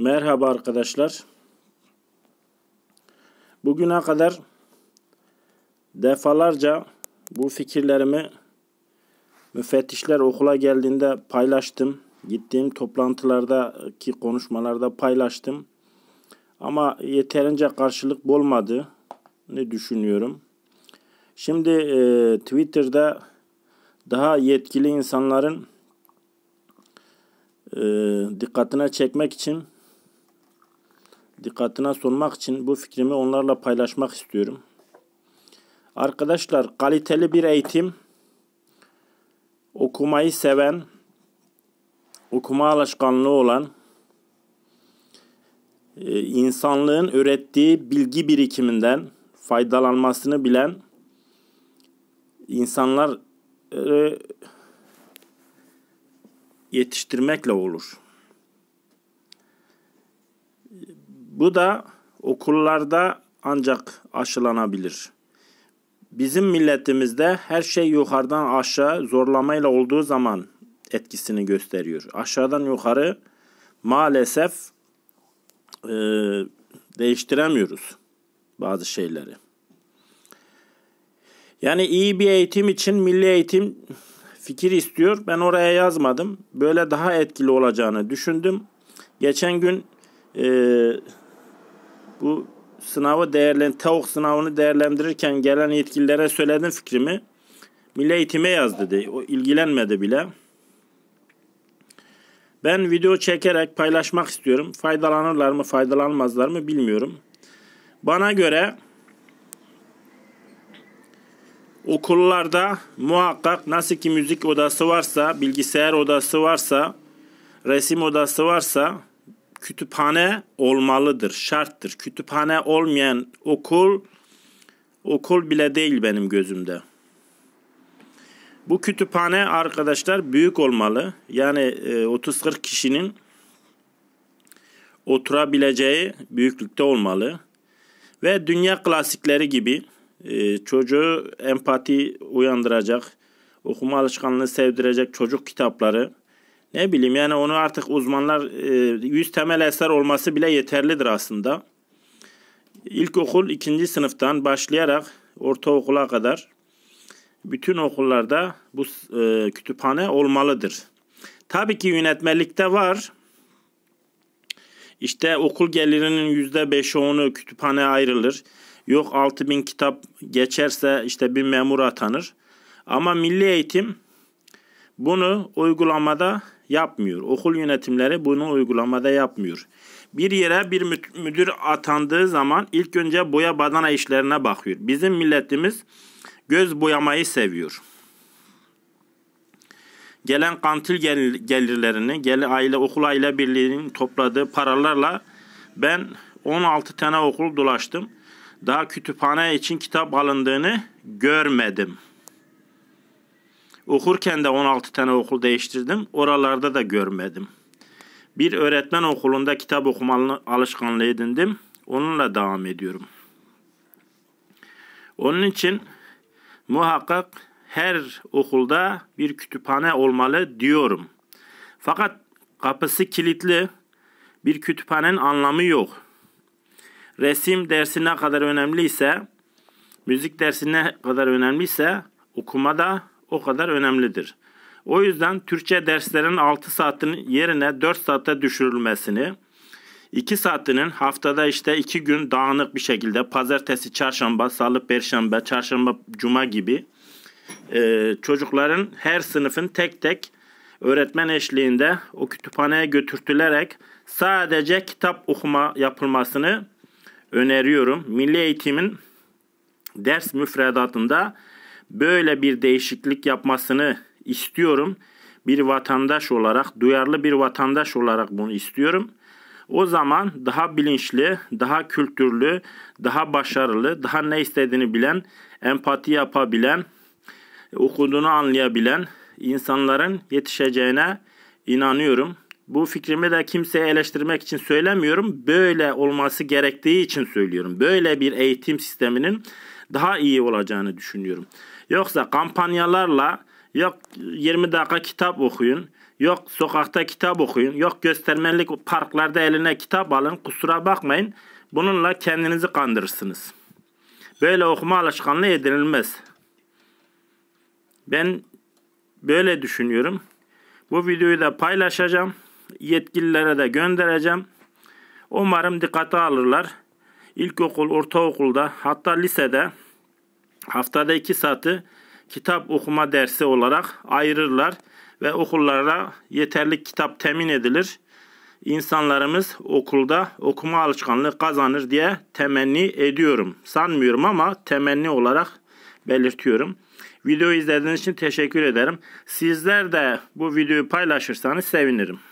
Merhaba arkadaşlar. Bugüne kadar defalarca bu fikirlerimi müfettişler okula geldiğinde paylaştım. Gittiğim toplantılardaki konuşmalarda paylaştım. Ama yeterince karşılık bulmadı. Ne düşünüyorum. Şimdi e, Twitter'da daha yetkili insanların e, dikkatine çekmek için dikkatine sunmak için bu fikrimi onlarla paylaşmak istiyorum. Arkadaşlar kaliteli bir eğitim, okumayı seven, okuma alışkanlığı olan, e, insanlığın ürettiği bilgi birikiminden faydalanmasını bilen insanlar yetiştirmekle olur. Bu da okullarda ancak aşılanabilir. Bizim milletimizde her şey yukarıdan aşağı zorlamayla olduğu zaman etkisini gösteriyor. Aşağıdan yukarı maalesef e, değiştiremiyoruz bazı şeyleri. Yani iyi bir eğitim için milli eğitim fikir istiyor. Ben oraya yazmadım. Böyle daha etkili olacağını düşündüm. Geçen gün e, bu sınavı değerlen tavuk sınavını değerlendirirken gelen yetkililere söyledim fikrimi. Milli eğitime yaz dedi. O ilgilenmedi bile. Ben video çekerek paylaşmak istiyorum. Faydalanırlar mı, faydalanmazlar mı bilmiyorum. Bana göre okullarda muhakkak nasıl ki müzik odası varsa, bilgisayar odası varsa, resim odası varsa kütüphane olmalıdır, şarttır. Kütüphane olmayan okul okul bile değil benim gözümde. Bu kütüphane arkadaşlar büyük olmalı. Yani 30-40 e, kişinin oturabileceği büyüklükte olmalı. Ve dünya klasikleri gibi e, çocuğu empati uyandıracak, okuma alışkanlığı sevdirecek çocuk kitapları ne bileyim yani onu artık uzmanlar e, 100 temel eser olması bile yeterlidir aslında. İlkokul ikinci sınıftan başlayarak ortaokula kadar bütün okullarda bu e, kütüphane olmalıdır. Tabii ki yönetmelikte var. İşte okul gelirinin yüzde beş onu kütüphane ayrılır. Yok altı bin kitap geçerse işte bir memur atanır. Ama milli eğitim bunu uygulamada yapmıyor. Okul yönetimleri bunu uygulamada yapmıyor. Bir yere bir müdür atandığı zaman ilk önce boya badana işlerine bakıyor. Bizim milletimiz göz boyamayı seviyor. Gelen kantil gelirlerini, gel aile okul aile birliğinin topladığı paralarla ben 16 tane okul dolaştım. Daha kütüphane için kitap alındığını görmedim.'' Okurken de 16 tane okul değiştirdim. Oralarda da görmedim. Bir öğretmen okulunda kitap okuma alışkanlığı edindim. Onunla devam ediyorum. Onun için muhakkak her okulda bir kütüphane olmalı diyorum. Fakat kapısı kilitli bir kütüphanenin anlamı yok. Resim dersine kadar önemliyse, müzik dersine kadar önemliyse okuma da o kadar önemlidir. O yüzden Türkçe derslerin 6 saatin yerine 4 saate düşürülmesini, 2 saatinin haftada işte 2 gün dağınık bir şekilde pazartesi, çarşamba, salı, perşembe, çarşamba, cuma gibi e, çocukların her sınıfın tek tek öğretmen eşliğinde o kütüphaneye götürtülerek sadece kitap okuma yapılmasını öneriyorum. Milli eğitimin ders müfredatında böyle bir değişiklik yapmasını istiyorum. Bir vatandaş olarak, duyarlı bir vatandaş olarak bunu istiyorum. O zaman daha bilinçli, daha kültürlü, daha başarılı, daha ne istediğini bilen, empati yapabilen, okuduğunu anlayabilen insanların yetişeceğine inanıyorum. Bu fikrimi de kimseye eleştirmek için söylemiyorum. Böyle olması gerektiği için söylüyorum. Böyle bir eğitim sisteminin daha iyi olacağını düşünüyorum. Yoksa kampanyalarla yok 20 dakika kitap okuyun, yok sokakta kitap okuyun, yok göstermelik parklarda eline kitap alın kusura bakmayın. Bununla kendinizi kandırırsınız. Böyle okuma alışkanlığı edinilmez. Ben böyle düşünüyorum. Bu videoyu da paylaşacağım. Yetkililere de göndereceğim. Umarım dikkate alırlar ilkokul, ortaokulda hatta lisede haftada iki saati kitap okuma dersi olarak ayırırlar ve okullara yeterli kitap temin edilir. İnsanlarımız okulda okuma alışkanlığı kazanır diye temenni ediyorum. Sanmıyorum ama temenni olarak belirtiyorum. Videoyu izlediğiniz için teşekkür ederim. Sizler de bu videoyu paylaşırsanız sevinirim.